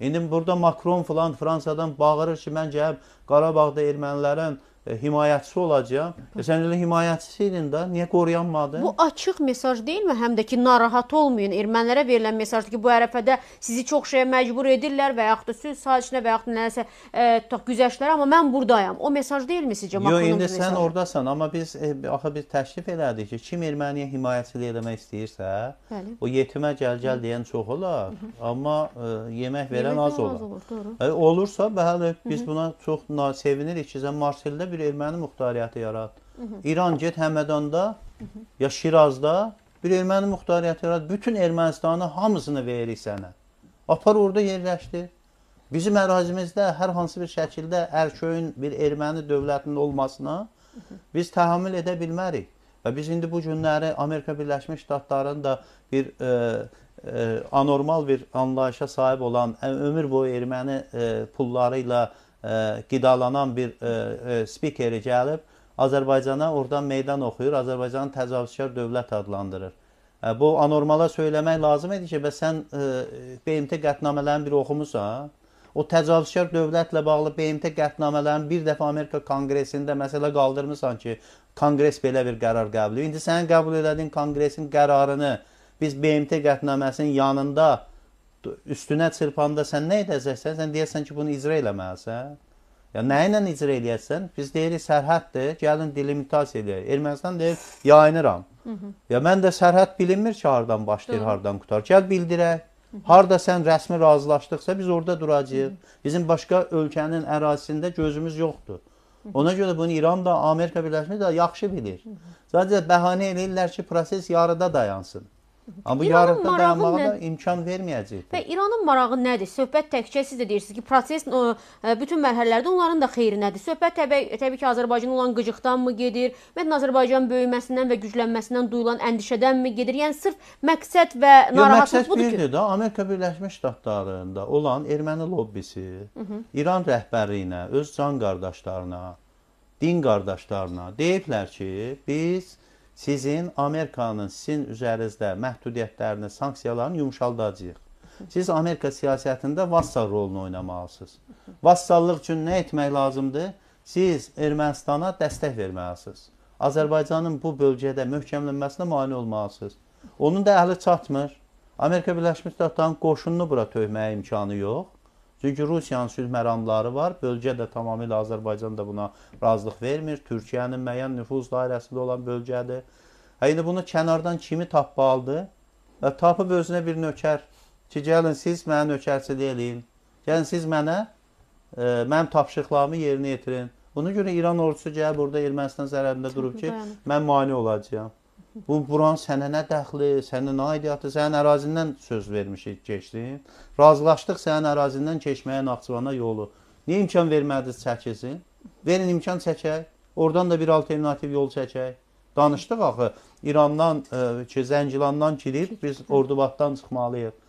İndi burada Makron filan Fransadan bağırır ki, mən gəlib Qarabağda ermənilərin E, himayəçisi olacağam. E, sən elə himayəçisi idin də, niyə qoruyanmadın? Bu açıq mesaj deyilmi? Həm də ki, narahat olmayın. Ermənilərə verilən mesajdır ki, bu ərəfədə sizi çox şeyə məcbur edirlər və yaxud da sülh sazişinə və yaxud da nəsə e, güzəştlərə, amma mən burdayam. O mesaj deyilmi sizcə? Yox, indi mesajı? sən ordasan, amma biz e, axı biz təklif elədik ki, kim Erməniyə himayəçilik eləmək istəyirsə, Bəli. o yetimə gəl-gəl deyən çox olar, Hı -hı. amma e, yemək verən yemək az olar. Az olur, e, olursa, bəli, biz Hı -hı. buna çox sevinirik ki, sən Marseldə bir erməni muxtariyyəti yarat. Hı -hı. İran get Həmədanda Hı -hı. ya Şirazda bir erməni muxtariyyəti yarat. Bütün Ermənistanı hamısını veririk sənə. Apar orada yerləşdir. Bizim ərazimizdə hər hansı bir şəkildə ərköyün bir erməni dövlətinin olmasına biz təhammül edə bilmərik. Və biz indi bu günləri Amerika Birləşmiş Ştatlarının da bir e, e, anormal bir anlayışa sahib olan ömür boyu erməni e, pulları ilə ə, e, qidalanan bir ə, e, ə, e, spikeri gəlib Azərbaycana oradan meydan oxuyur, Azərbaycanı təcavüzkar dövlət adlandırır. Ə, bu anormala söyləmək lazım idi ki, bəs sən ə, BMT qətnamələrini bir oxumusan, o təcavüzkar dövlətlə bağlı BMT qətnamələrini bir dəfə Amerika Konqresində məsələ qaldırmısan ki, Konqres belə bir qərar qəbul edir. İndi sənin qəbul elədiyin Konqresin qərarını biz BMT qətnaməsinin yanında üstünə çırpanda sən nə edəcəksən? Sən deyəsən ki, bunu icra eləməlisən. Ya nə ilə icra eləyəsən? Biz deyirik sərhəddir, gəlin delimitasiya eləyək. Ermənistan deyir, yayınıram. Hı -hı. Ya mən də sərhəd bilinmir ki, hardan başlayır, Hı hardan qutar. Gəl bildirək. Harda sən rəsmi razılaşdıqsa biz orada duracağıq. Bizim başqa ölkənin ərazisində gözümüz yoxdur. Ona görə bunu İran da, Amerika Birləşmiş Ştatları yaxşı bilir. Sadəcə bəhanə eləyirlər ki, proses yarıda dayansın. Amma bu yarıqda dayanmağa nə... da imkan verməyəcək. Və İranın marağı nədir? Söhbət təkcə siz də deyirsiniz ki, proses e, bütün mərhələlərdə onların da xeyrinədir. Söhbət təbii, təbii ki, Azərbaycanın olan qıcıqdanmı gedir? Ümumiyyətlə Azərbaycan böyüməsindən və güclənməsindən duyulan əndişədənmi gedir? Yəni sırf məqsəd və narahatlıq budur ki. Məqsəd birdir də. Amerika Birləşmiş Ştatlarında olan erməni lobbisi Hı -hı. İran rəhbərliyinə, öz can qardaşlarına, din qardaşlarına deyiblər ki, biz sizin Amerikanın sizin üzərinizdə məhdudiyyətlərini, sanksiyalarını yumşaldacağıq. Siz Amerika siyasətində vassal rolunu oynamalısınız. Vassallıq üçün nə etmək lazımdır? Siz Ermənistana dəstək verməlisiniz. Azərbaycanın bu bölgədə möhkəmlənməsinə mane olmalısınız. Onun da əhli çatmır. Amerika Birləşmiş Ştatlarının qoşununu bura töhməyə imkanı yox. Çünki Rusiyanın sülh məramları var. Bölgə də tamamilə Azərbaycan da buna razılıq vermir. Türkiyənin müəyyən nüfuz dairəsində olan bölgədir. Hə indi bunu kənardan kimi tapmalıdır? Və tapıb özünə bir nökər ki, gəlin siz mənə nökərçilik eləyin. Gəlin siz mənə e, mənim tapşırıqlarımı yerinə yetirin. Buna görə İran ordusu gəlir burada Ermənistan zərərində durub ki, mən mane olacağam. Bu buran sənə nə dəxli, sənin aidiyyatı, sənin ərazindən söz vermişik, keçdin. Razılaşdıq sənin ərazindən keçməyə Naxçıvana yolu. Niyə imkan vermədiniz çəkilsin? Verin imkan çəkək. Oradan da bir alternativ yol çəkək. Danışdıq axı İrandan, e, ki, Zəngilandan girib biz hə. Ordubaddan çıxmalıyıq.